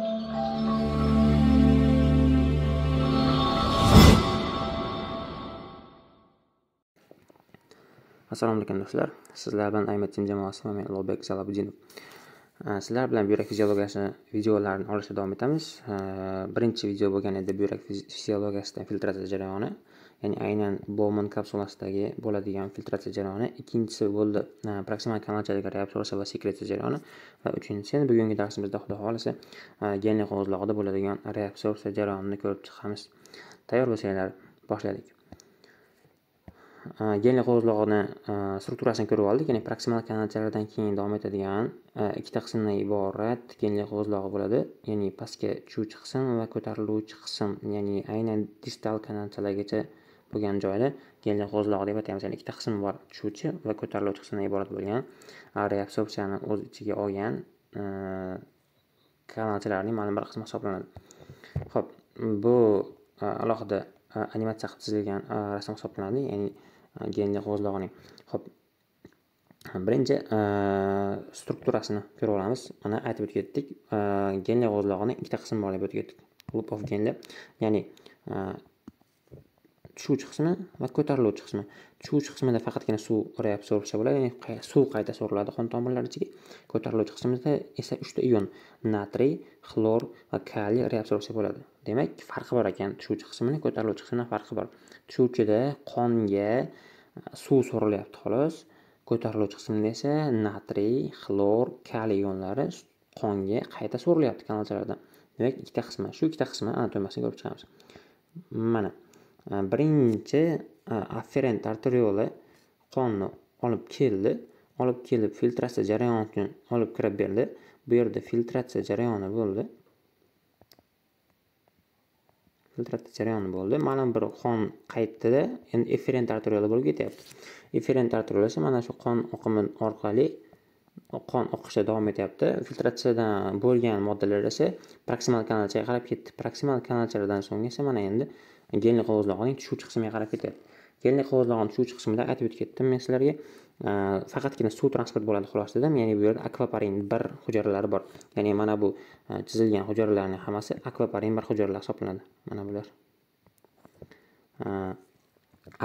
assalomu alaykum do'stlar sizlar bilan aymat jamoasi va men ulug'bek jalabudinov eh, sizlar bilan buyrak fiziologiyasi videolarini olishda davom etamiz eh, birinchi video bo'lgan edi buyrak fiziologiyasidan filtratsiya jarayoni ya'ni aynan Bowman kapsulasidagi bo'ladigan filtratsiya jarayoni ikkinchisi bo'ldi e, proksimal kanalchadagi reabsorpsiya va sekretsiya jarayoni va uchinchisi bugungi darsimizda xudo xohlasa e, genli qog'ozlog'ida bo'ladigan reabsorpsiya jarayonini ko'rib chiqamiz tayyor bo'lsanglar boshladik e, genli qog'ozlog'ini strukturasini ko'rib oldik ya'ni proksimal kanalchalardan keyin davom etadigan ikkita qismdan iborat genli qog'ozlog'i bo'ladi ya'ni pastga tushuvchi qism va ko'tariluvchi qism ya'ni aynan distal kanalchalargacha bo'lgan joyda gelli g'o'zloq deb aytamiz ya'ni ikkita qismi bor tushuvchi va ko'tariluvchi qismdan iborat bo'lgan reabsorpsiyani o'z ichiga olgan e, kanalchalarning ma'lum bir qismi hisoblanadi ho'p bu e, alohida e, animatsiya qilib chizilgan rasm hisoblanadi ya'ni genli g'o'zlog'ining ho'p birinchi strukturasini ko'rib olamiz mana aytib o'tib ketdik genli g'o'zlog'ini ikkita qismi bor deb o'tib ketdik loop of genli ya'ni tushuvchi qismi va ko'tariluvchi qismi tushuvchi qismida faqatgina suv reabsorbsiya bo'ladi ya'ni suv qayta so'riladi qon tomirlari ichiga ko'tariluvchi qismida esa uchta ion natriy xlor va kaliy reabsorbsiya bo'ladi demak farqi bor ekan tushuvchi qismini ko'tariluvchi qismidan farqi bor tushuvchida qonga suv so'rilyapti xolos ko'tariluvchi qismida esa natriy xlor kaliy ionlari qonga qayta so'rilyapti kanalchalardan demak ikkita qismi shu ikkita qismi anatomiyasini ko'rib chiqamiz mana Э, birinchi э, afferent arteriyoli qonni olib keldi olib kelib filtratsiya jarayoni uchun olib kirib berdi bu yerda filtratsiya jarayoni bo'ldi filtratsiya jarayoni bo'ldi ma'lum bir qon qaytdida endi efferent arteriola bo'lib ketyapti efferent arteriola esa mana shu qon oqimi orqali qon oqishi davom etyapti filtratsiyadan bo'lgan moddalar esa proksimal kanalchaga qarab ketdi proksimal kanalchalardan so'ng esa mana endi genli qog'ozlog'ining tushuvchi qismiga qarab ketyapti genli qog'ozlog'ini tushuvchi qismida aytib o'tib ketdim men sizlarga faqatgina suv transport bo'ladi xolos dedim ya'ni bu yerda akvaparin bir hujayralari bor ya'ni mana bu chizilgan hujayralarning hammasi akvaparin bir hujayralar hisoblanadi mana bular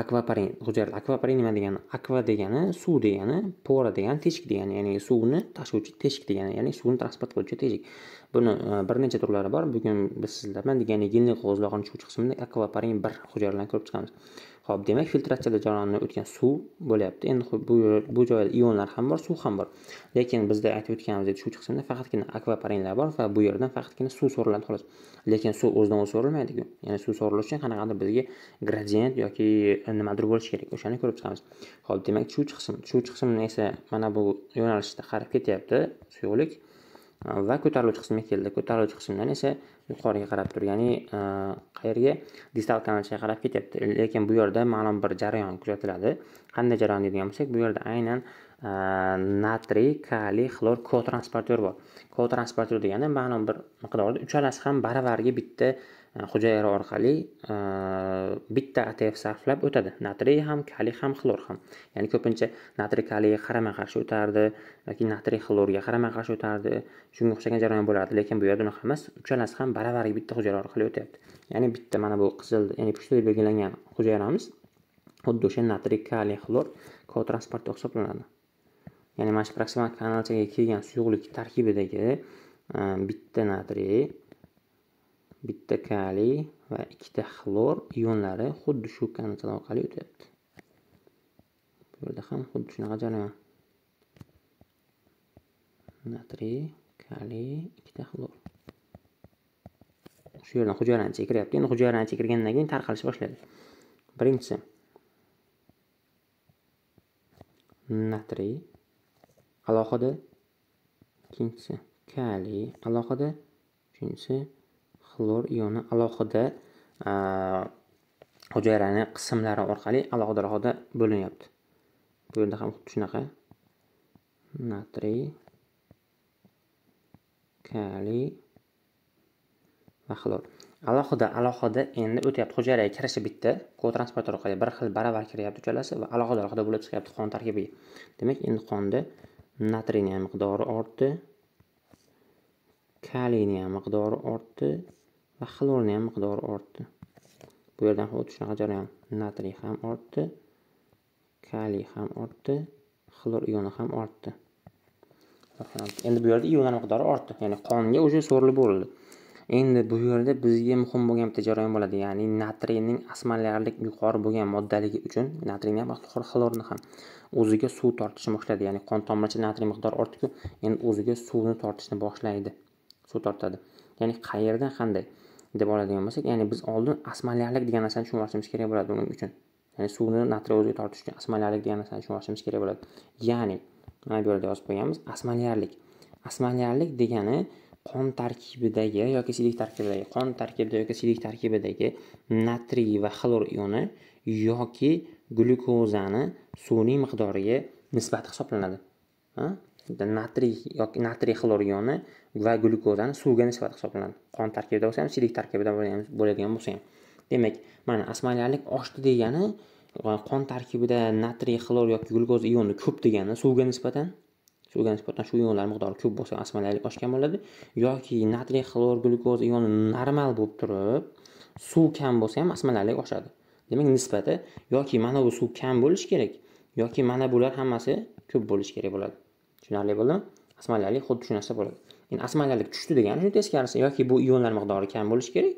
akvaparin hujayralar akvaparin nima degani akva degani suv degani pora degani teshik degani ya'ni suvni tashuvchi teshik degani ya'ni suvni transport qiluvchi teshik buni e, bir necha turlari bor bugun biz sizlar bilan degan yengil qog'ozlarni shu qismida akvaparin bir hujayralarni ko'rib chiqamiz ho'p demak filtratsiyada jarayonini o'tgan suv bo'lyapti endi bu bu joyda ionlar ham bor suv ham bor lekin bizda aytib o'tganimizdek shu chiqismda faqatgina akvaparinlar bor va bu yerdan faqatgina suv so'riladi xolos lekin suv o'zidan o'zi so'rilmaydiku ya'ni suv so'rilishi uchun qanaqadir bizga gradient yoki e, nimadir bo'lishi kerak o'shani ko'rib chiqamiz ho'p demak shu chiqism shu chiqismni esa mana bu yo'nalishda qarab ketyapti suyuqlik va ko'tariluvchi qismga keldi ko'tariluvchi qismdan esa yuqoriga qarab tur ya'ni qayerga distal kanalchaga qarab ketyapti lekin bu yerda ma'lum bir jarayon kuzatiladi qanday jarayon deydigan bo'lsak bu yerda aynan natriy kaliy xlor kotransportyor bor kotransportyor degani ma'lum bir miqdorda uchalasi ham baravariga bitta hujayra orqali e, bitta atf sarflab o'tadi natriy ham kaliy ham xlor ham ya'ni ko'pincha natriy kaliyga qarama qarshi o'tardi yoki natriy xlorga qarama qarshi o'tardi shunga o'xshagan jarayon bo'lardi lekin bu yerda unaqa emas uchalasi ham baravariga bitta hujayra orqali o'tyapti ya'ni bitta mana bu qizil ya'ni pushti deb belgilangan hujayramiz xuddi o'sha natriy kaliy xlor kotransport hisoblanadi ya'ni mana shu proksimal kanalchaga kelgan suyuqlik tarkibidagi e, bitta natriy bitta kaliy va ikkita xlor ionlari xuddi shu kanal orqali o'tyapti bu yerda ham xuddi shunaqa jarayon natriy kaliy ikkita xlor shu yerdan hujayrani chekiryapti endi hujayrani chekirgandan keyin tarqalish boshlaydi birinchisi natriy alohida ikkinchisi kaliy alohida uchinchisi xlor ioni alohida hujayrani qismlari orqali alohida alohida bo'linyapti bu yerda ham xuddi shunaqa natriy kaliy va xlor alohida alohida endi o'tyapti hujayraga kirishi bitta kotransporter orqali bir xil baravar kiryapti uchalasi va alohida alohida bo'lib chiqyapti qon tarkibiga demak endi qonda natriyni ham miqdori ortdi kaliyni ham miqdori ortdi va xlorni ham miqdori ortdi bu yerdan xuddi shunaqa jarayon natriy ham ortdi kaliy ham ortdi xlor ioni ham ortdi endi bu yerda ionlar miqdori ortdi ya'ni qonga o'sha so'rilib bo'ldi endi bu yerda bizga muhim bo'lgan bitta jarayon bo'ladi ya'ni natriyning osmolarlik yuqori bo'lgan moddaligi uchun natriyni ham xlorni ham o'ziga suv tortishni boshladi ya'ni qon tomirchi natriy miqdori ortdiku endi o'ziga suvni tortishni boshlaydi suv tortadi ya'ni qayerdan qanday deb oladigan bo'lsak ya'ni biz oldin osmanliyalik degan narsani tushunib kerak bo'ladi buning uchun ya'ni suvni natri o'ziga tortish uchun osmanliyalik degan narsani tushunib kerak bo'ladi ya'ni mana bu yerda yozib qo'yganmiz osmanliyalik osmanliyalik degani qon tarkibidagi yoki siydik tarkibidagi qon tarkibida yoki siydik tarkibidagi natriy va xlor ioni yoki glyukozani suvning miqdoriga nisbati hisoblanadi natriy yoki natriy xlor ioni va glyukozani suvga nisbat hisoblanadi qon tarkibida bo'lsa ham siydik tarkibida bo'ladigan bo'lsa ham demak mana osmaniyalik oshdi degani qon tarkibida natriy xlor yoki glyukoz ioni ko'p degani suvga nisbatan suvga nisbatan shu ionlar miqdori ko'p bo'lsa osmaniyalik oshgan bo'ladi yoki natriy xlor glyukoz ioni normal bo'lib turib suv kam bo'lsa ham osmaniyalik oshadi demak nisbati yoki mana bu suv kam bo'lishi kerak yoki mana bular hammasi ko'p bo'lishi kerak bo'ladi tushunarli bo'ldimi osmaniyalik xuddi shu narsa bo'ladi yani osmoniyalik tushdi degani shuni teskarisi yoki bu ionlar miqdori kam bo'lishi kerak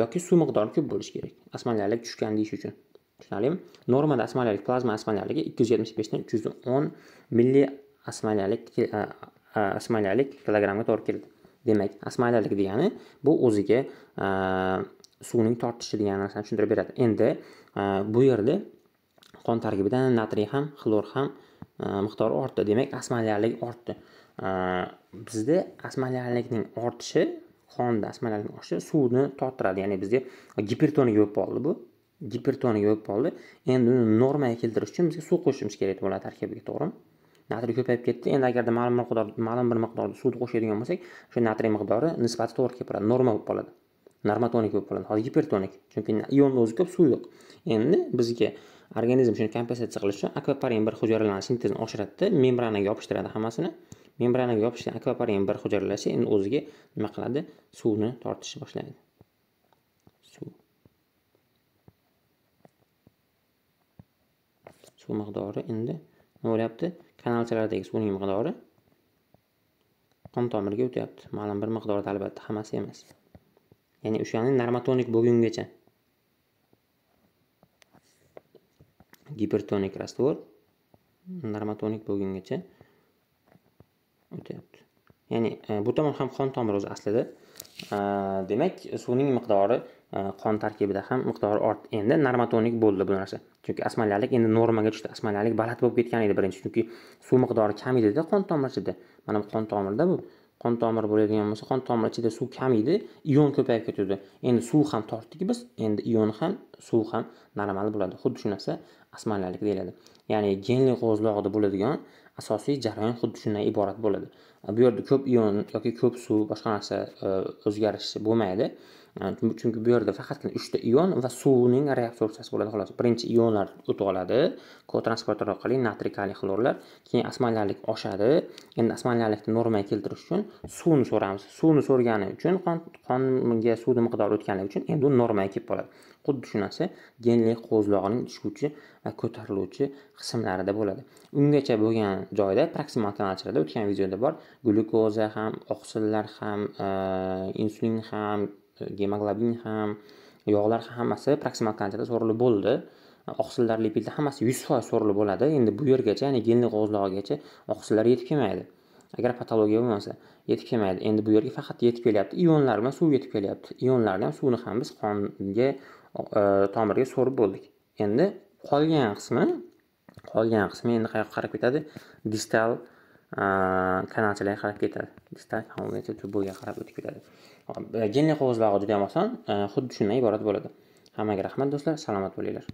yoki suv miqdori ko'p bo'lishi kerak osmoniyalik tushgan deyish uchun tushunarlimi normada osmoniyalik plazma osmoniyaligi ikki yuz yetmish beshdan uch yuz o'n milli osmoniyalik osmoniyalik kilogrammga to'g'ri keldi demak osmoniyalik degani bu o'ziga suvning tortishi degan narsani tushuntirib beradi endi bu yerda qon tarkibidan natriy ham xlor ham Э, miqdori ortdi demak osmonlarlik ortdi э, bizda osmonlarlikning ortishi qonda osmonlarlikning oshishi suvni torttiradi ya'ni bizda gipertoniya bo'lib qoldi bu gipertoniya bo'lib qoldi endi uni normaga keltirish uchun bizga suv qo'shishimiz kerak bo'ladi tarkibiga to'g'rimi natriy ko'payib ketdi endi agarda ma'lum miqdor ma'lum bir miqdorda suvni qo'shadigan bo'lsak o'sha natriy miqdori nisbati to'g'ri kelib qoladi norma bo'lib qoladi normotonik bo'lib qoladi hozir gipertonik chunki ionni o'zi ko'p suv yo'q endi bizga organizm shuni kompensatsiya qilish uchun akvaparin bir hujayralarni sintezini oshiradida membranaga yopishtiradi hammasini membranaga yopishgan akvaparin bir hujayralasi endi o'ziga nima qiladi suvni tortishni boshlaydi suv suv miqdori endi nima bo'lyapti kanalchalardagi suvning miqdori qon tomirga o'tyapti ma'lum bir miqdorda albatta hammasi emas ya'ni o'shani normatonik bo'lgungacha gipertonik rastvor normatonik bo'lgungacha o'tyapti ya'ni e, bu tomon ham qon tomiri o'zi aslida e, demak suvning miqdori e, qon tarkibida ham miqdori ort endi normatonik bo'ldi bu narsa chunki osmoniyalik endi normaga tushdi osmoniyalik baland bo'lib ketgan edi birinchi chunki suv miqdori kam edida qon tomirchida mana bu qon tomirida bu qon tomiri bo'ladigan bo'lsa qon tomiri ichida suv kamaydi ion ko'payib ketadi endi suv ham tortdik biz endi ion ham suv ham normal bo'ladi xuddi shu narsa osmanlalik deyiladi ya'ni genli qo'zloqda bo'ladigan asosiy jarayon xuddi shundan iborat bo'ladi bu yerda ko'p ion yoki ko'p suv boshqa narsa e, o'zgarish bo'lmaydi chunki bu yerda faqatgina uchta ion va suvning reaksiyasi bo'ladi xolos birinchi ionlar o'tib oladi kotransporter orqali natriy kaliy xlorlar keyin osmoniyalik oshadi endi osmoniyalikni normaga keltirish uchun suvni so'ramiz suvni so'rgani uchun qonga suvni miqdori o'tganligi uchun endi u normaga kelib qoladi xuddi shu narsa genli qo'zlog'ining tushuvchi va ko'tariluvchi qismlarida bo'ladi ungacha bo'lgan joyda proksimatalchirada o'tgan videoda bor glyukoza ham oqsillar ham e, insulin ham gemoglobin ham yog'lar hammasi proksimal kantida so'rilib bo'ldi oqsillar lipidlar hammasi yuz foiz so'rilib bo'ladi endi bu yergacha ya'ni genli qog'ozlog'igacha oqsillar yetib kelmaydi agar patologiya bo'lmasa yetib kelmaydi endi bu yerga faqat yetib kelyapti ionlar bilan suv yetib kelyapti ionlarni ham suvni ham biz qonga e, tomirga so'rib bo'ldik endi qolgan qismi qolgan qismi endi qayoqqa qarab ketadi distal kanalchalarga qarab ketadi distak buga qarab o'tib ketadi jinli qog'ozlari juda ham oson xuddi shundan iborat bo'ladi hammaga rahmat do'stlar salomat bo'linglar